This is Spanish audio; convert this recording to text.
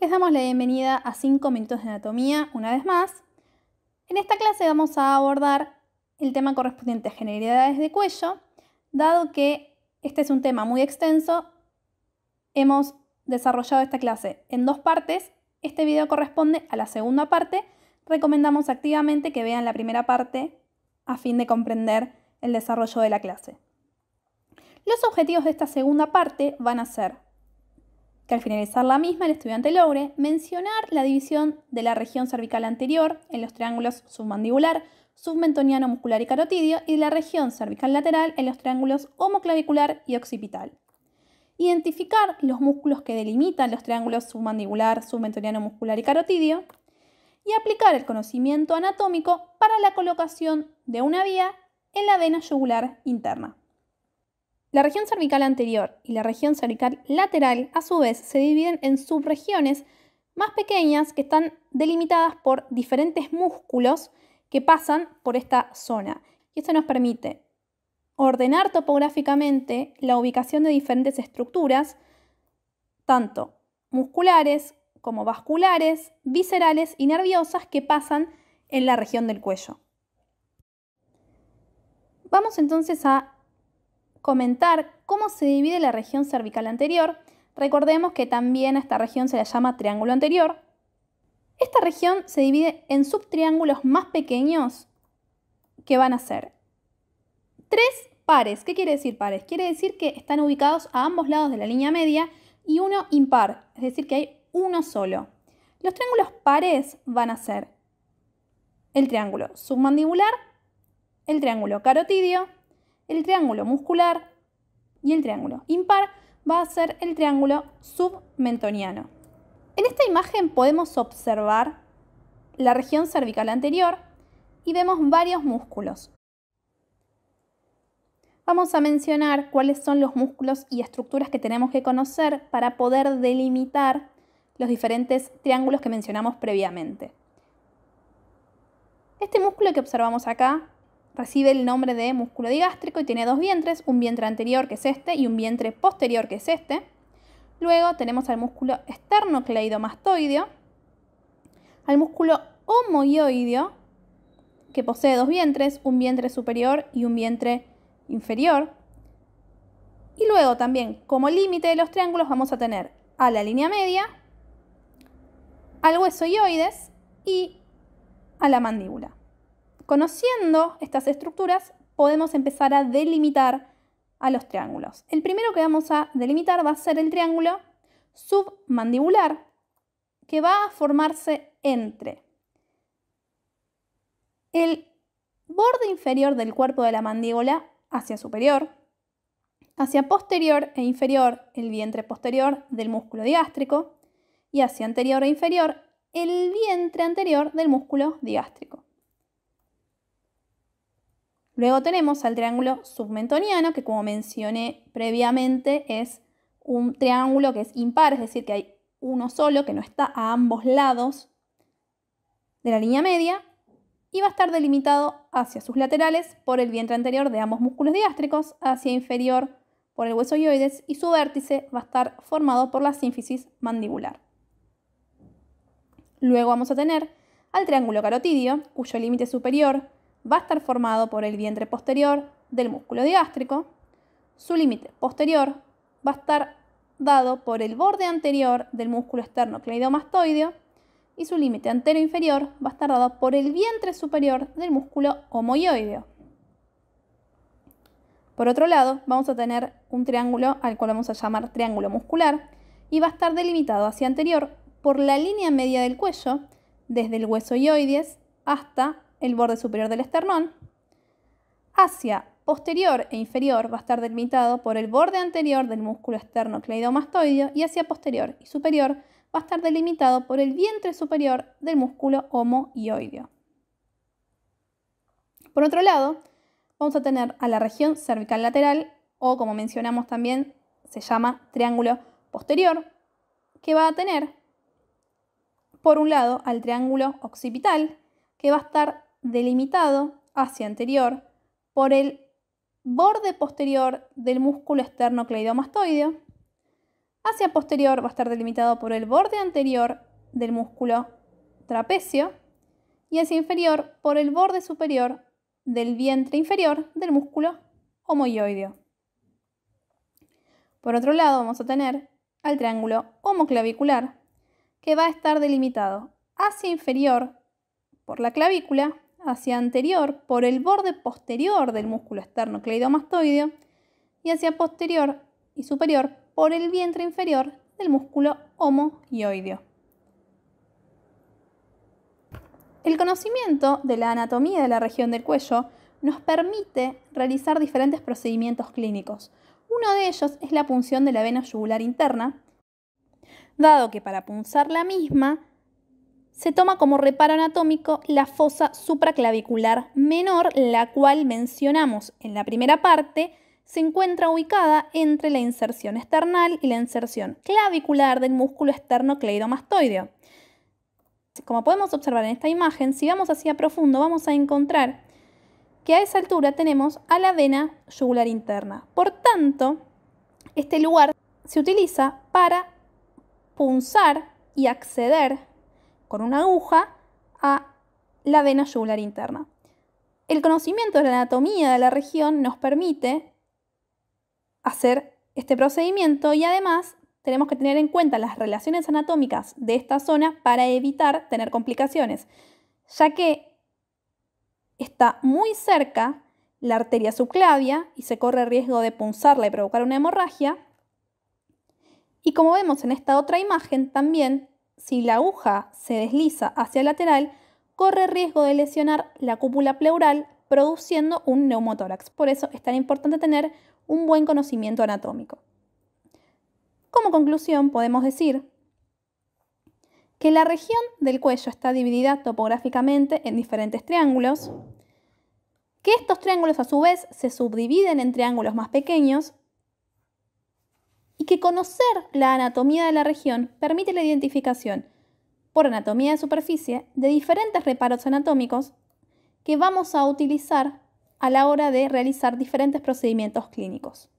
Les damos la bienvenida a 5 minutos de anatomía una vez más. En esta clase vamos a abordar el tema correspondiente a generalidades de cuello, dado que este es un tema muy extenso, hemos desarrollado esta clase en dos partes. Este video corresponde a la segunda parte. Recomendamos activamente que vean la primera parte a fin de comprender el desarrollo de la clase. Los objetivos de esta segunda parte van a ser al finalizar la misma el estudiante logre mencionar la división de la región cervical anterior en los triángulos submandibular, submentoniano muscular y carotidio y de la región cervical lateral en los triángulos homoclavicular y occipital. Identificar los músculos que delimitan los triángulos submandibular, submentoniano muscular y carotidio y aplicar el conocimiento anatómico para la colocación de una vía en la vena yugular interna. La región cervical anterior y la región cervical lateral, a su vez, se dividen en subregiones más pequeñas que están delimitadas por diferentes músculos que pasan por esta zona. Y esto nos permite ordenar topográficamente la ubicación de diferentes estructuras, tanto musculares como vasculares, viscerales y nerviosas que pasan en la región del cuello. Vamos entonces a comentar cómo se divide la región cervical anterior. Recordemos que también a esta región se la llama triángulo anterior. Esta región se divide en subtriángulos más pequeños que van a ser tres pares. ¿Qué quiere decir pares? Quiere decir que están ubicados a ambos lados de la línea media y uno impar, es decir, que hay uno solo. Los triángulos pares van a ser el triángulo submandibular, el triángulo carotidio el triángulo muscular y el triángulo impar va a ser el triángulo submentoniano. En esta imagen podemos observar la región cervical anterior y vemos varios músculos. Vamos a mencionar cuáles son los músculos y estructuras que tenemos que conocer para poder delimitar los diferentes triángulos que mencionamos previamente. Este músculo que observamos acá recibe el nombre de músculo digástrico y tiene dos vientres, un vientre anterior que es este y un vientre posterior que es este. Luego tenemos al músculo esternocleidomastoideo, al músculo homoioideo, que posee dos vientres, un vientre superior y un vientre inferior. Y luego también, como límite de los triángulos, vamos a tener a la línea media, al hueso ioides y a la mandíbula. Conociendo estas estructuras, podemos empezar a delimitar a los triángulos. El primero que vamos a delimitar va a ser el triángulo submandibular, que va a formarse entre el borde inferior del cuerpo de la mandíbula hacia superior, hacia posterior e inferior el vientre posterior del músculo diástrico y hacia anterior e inferior el vientre anterior del músculo diástrico. Luego tenemos al triángulo submentoniano, que como mencioné previamente es un triángulo que es impar, es decir, que hay uno solo que no está a ambos lados de la línea media y va a estar delimitado hacia sus laterales por el vientre anterior de ambos músculos diástricos, hacia inferior por el hueso yoides y su vértice va a estar formado por la sínfisis mandibular. Luego vamos a tener al triángulo carotidio, cuyo límite superior va a estar formado por el vientre posterior del músculo diástrico Su límite posterior va a estar dado por el borde anterior del músculo externo cleidomastoideo y su límite antero inferior va a estar dado por el vientre superior del músculo homoioideo. Por otro lado, vamos a tener un triángulo al cual vamos a llamar triángulo muscular y va a estar delimitado hacia anterior por la línea media del cuello, desde el hueso ioides hasta el borde superior del esternón. Hacia posterior e inferior va a estar delimitado por el borde anterior del músculo externo y hacia posterior y superior va a estar delimitado por el vientre superior del músculo homoioideo. Por otro lado, vamos a tener a la región cervical lateral o como mencionamos también se llama triángulo posterior, que va a tener por un lado al triángulo occipital, que va a estar delimitado hacia anterior por el borde posterior del músculo externo cleidomastoideo. Hacia posterior va a estar delimitado por el borde anterior del músculo trapecio y hacia inferior por el borde superior del vientre inferior del músculo homoioideo. Por otro lado, vamos a tener al triángulo homoclavicular, que va a estar delimitado hacia inferior por la clavícula hacia anterior por el borde posterior del músculo externo cleidomastoideo y hacia posterior y superior por el vientre inferior del músculo homoioideo. El conocimiento de la anatomía de la región del cuello nos permite realizar diferentes procedimientos clínicos. Uno de ellos es la punción de la vena yugular interna, dado que para punzar la misma se toma como reparo anatómico la fosa supraclavicular menor, la cual mencionamos en la primera parte, se encuentra ubicada entre la inserción external y la inserción clavicular del músculo cleidomastoideo. Como podemos observar en esta imagen, si vamos hacia profundo vamos a encontrar que a esa altura tenemos a la vena yugular interna. Por tanto, este lugar se utiliza para punzar y acceder con una aguja a la vena yugular interna. El conocimiento de la anatomía de la región nos permite hacer este procedimiento y además tenemos que tener en cuenta las relaciones anatómicas de esta zona para evitar tener complicaciones, ya que está muy cerca la arteria subclavia y se corre riesgo de punzarla y provocar una hemorragia. Y como vemos en esta otra imagen, también si la aguja se desliza hacia el lateral, corre riesgo de lesionar la cúpula pleural produciendo un neumotórax. Por eso es tan importante tener un buen conocimiento anatómico. Como conclusión, podemos decir que la región del cuello está dividida topográficamente en diferentes triángulos, que estos triángulos a su vez se subdividen en triángulos más pequeños y que conocer la anatomía de la región permite la identificación por anatomía de superficie de diferentes reparos anatómicos que vamos a utilizar a la hora de realizar diferentes procedimientos clínicos.